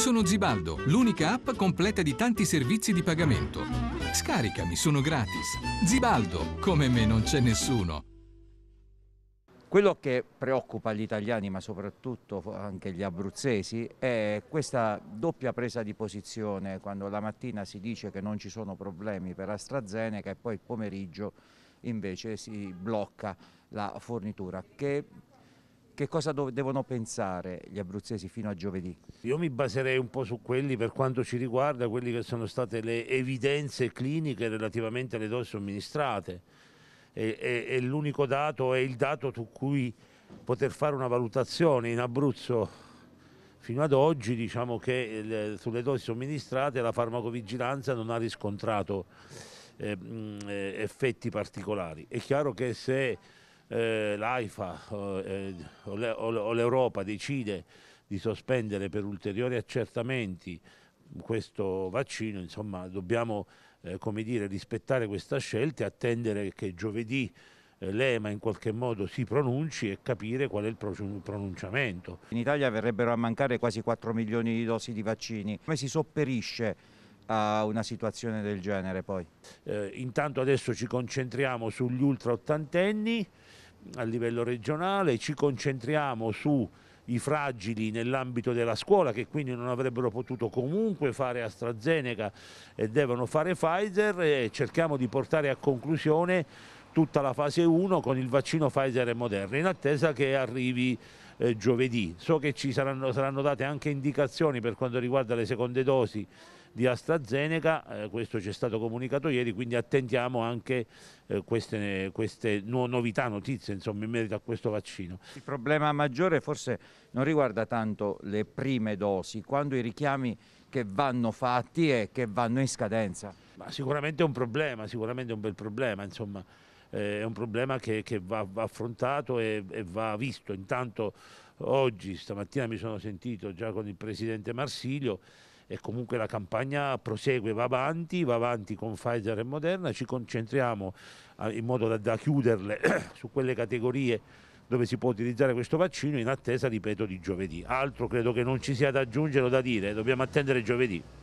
Sono Zibaldo, l'unica app completa di tanti servizi di pagamento. Scaricami, sono gratis. Zibaldo, come me non c'è nessuno. Quello che preoccupa gli italiani, ma soprattutto anche gli abruzzesi, è questa doppia presa di posizione quando la mattina si dice che non ci sono problemi per AstraZeneca e poi il pomeriggio invece si blocca la fornitura, che che cosa devono pensare gli abruzzesi fino a giovedì? Io mi baserei un po' su quelli per quanto ci riguarda, quelle che sono state le evidenze cliniche relativamente alle dosi somministrate e, e, e l'unico dato è il dato su cui poter fare una valutazione in Abruzzo fino ad oggi diciamo che le, eh, sulle dosi somministrate la farmacovigilanza non ha riscontrato eh, eh effetti particolari. È chiaro che se eh, l'AIFA eh, o l'Europa decide di sospendere per ulteriori accertamenti questo vaccino, insomma dobbiamo eh, come dire, rispettare questa scelta e attendere che giovedì eh, l'EMA in qualche modo si pronunci e capire qual è il pronunciamento. In Italia verrebbero a mancare quasi 4 milioni di dosi di vaccini. Come si sopperisce a una situazione del genere poi? Eh, intanto adesso ci concentriamo sugli ultra ottantenni a livello regionale, ci concentriamo sui fragili nell'ambito della scuola che quindi non avrebbero potuto comunque fare AstraZeneca e devono fare Pfizer e cerchiamo di portare a conclusione tutta la fase 1 con il vaccino Pfizer e Moderna in attesa che arrivi eh, giovedì. So che ci saranno, saranno date anche indicazioni per quanto riguarda le seconde dosi di AstraZeneca, eh, questo ci è stato comunicato ieri, quindi attendiamo anche eh, queste, queste no, novità, notizie insomma, in merito a questo vaccino. Il problema maggiore forse non riguarda tanto le prime dosi, quando i richiami che vanno fatti e che vanno in scadenza. Ma sicuramente è un problema, sicuramente è un bel problema, insomma eh, è un problema che, che va, va, affrontato e, e, va visto. Intanto oggi, stamattina mi sono sentito già con il Presidente Marsilio e comunque la campagna prosegue, va avanti, va avanti con Pfizer e Moderna, ci concentriamo ah, in modo da, da chiuderle su quelle categorie dove si può utilizzare questo vaccino in attesa, ripeto, di giovedì. Altro credo che non ci sia da aggiungere o da dire, dobbiamo attendere giovedì.